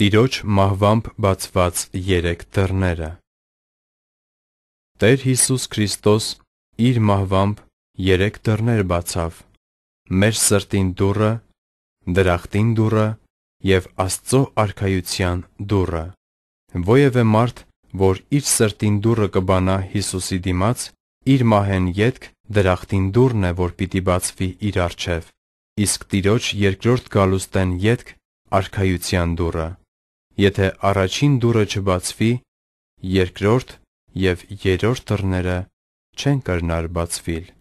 Տիրոջ մահվամբ բացված երեք դռները Տեր Հիսուս Քրիստոս իր մահվամբ երեք դռներ բացավ. մեր սրտին դուռը, դրախտին դուռը եւ Աստծո արքայության դուռը։ Ոևէ մարդ, որ իր սրտին դուռը կբանա Հիսուսի դիմաց, իր մահեն յետք դրախտին դուռն է, որ պիտի բացվի իր առջև։ Իսկ Տիրոջ երկրորդ գալուստեն յետք արքայության դուռը եթե առաջին դուռը չբացվի, երկրորդ եւ երրորդ դռները չեն կարնար բացվիլ։